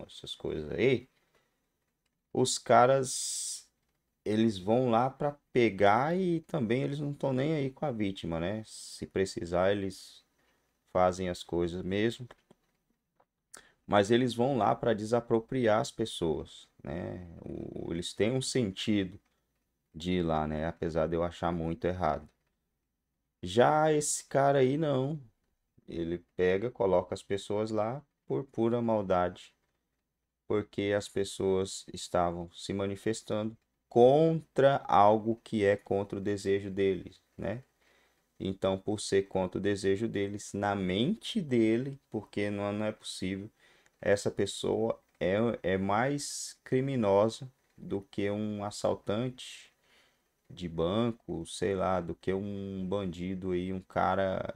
essas coisas aí, os caras eles vão lá para pegar e também eles não estão nem aí com a vítima, né? Se precisar, eles fazem as coisas mesmo. Mas eles vão lá para desapropriar as pessoas, né? O, eles têm um sentido de ir lá, né? Apesar de eu achar muito errado. Já esse cara aí não. Ele pega, coloca as pessoas lá por pura maldade porque as pessoas estavam se manifestando contra algo que é contra o desejo deles, né? Então, por ser contra o desejo deles, na mente dele, porque não, não é possível, essa pessoa é, é mais criminosa do que um assaltante de banco, sei lá, do que um bandido aí, um cara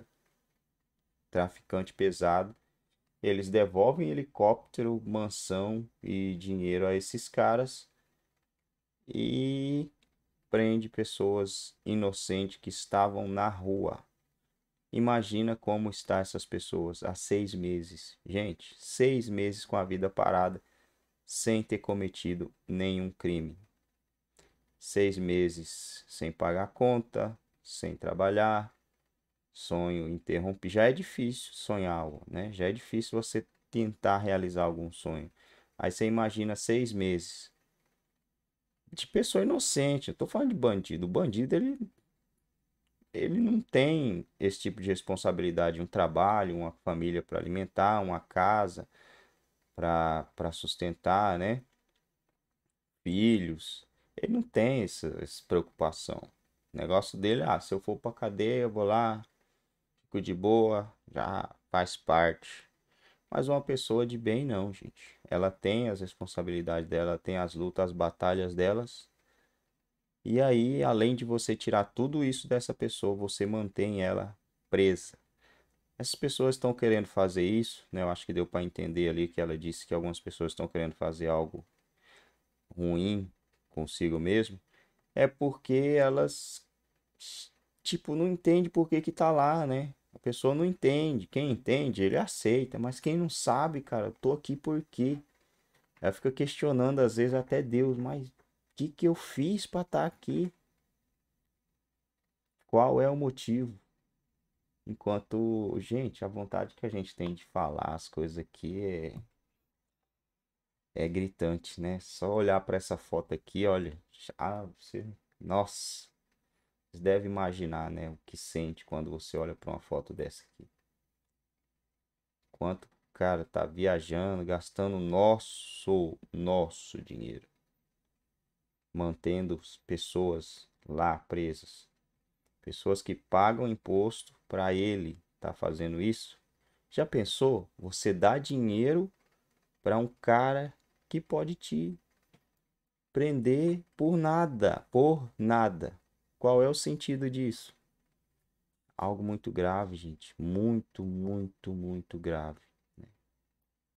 traficante pesado eles devolvem helicóptero, mansão e dinheiro a esses caras e prende pessoas inocentes que estavam na rua. Imagina como estão essas pessoas há seis meses. Gente, seis meses com a vida parada sem ter cometido nenhum crime. Seis meses sem pagar conta, sem trabalhar, sonho interrompe, já é difícil sonhar algo né? Já é difícil você tentar realizar algum sonho. Aí você imagina seis meses de pessoa inocente. Eu tô falando de bandido. O bandido, ele, ele não tem esse tipo de responsabilidade. Um trabalho, uma família para alimentar, uma casa para sustentar, né? Filhos. Ele não tem essa, essa preocupação. O negócio dele, ah, se eu for pra cadeia, eu vou lá fico de boa, já faz parte. Mas uma pessoa de bem não, gente. Ela tem as responsabilidades dela, tem as lutas, as batalhas delas. E aí, além de você tirar tudo isso dessa pessoa, você mantém ela presa. Essas pessoas estão querendo fazer isso, né? Eu acho que deu para entender ali que ela disse que algumas pessoas estão querendo fazer algo ruim consigo mesmo. É porque elas tipo não entende por que que tá lá, né? pessoa não entende. Quem entende, ele aceita. Mas quem não sabe, cara, tô aqui por quê? Ela fica questionando às vezes até Deus, mas o que, que eu fiz para estar tá aqui? Qual é o motivo? Enquanto, gente, a vontade que a gente tem de falar as coisas aqui é é gritante, né? Só olhar para essa foto aqui, olha, ah, você, nossa, vocês devem imaginar, né, o que sente quando você olha para uma foto dessa aqui. Quanto cara tá viajando, gastando nosso nosso dinheiro, mantendo pessoas lá presas. Pessoas que pagam imposto para ele tá fazendo isso. Já pensou? Você dá dinheiro para um cara que pode te prender por nada, por nada. Qual é o sentido disso? Algo muito grave, gente. Muito, muito, muito grave.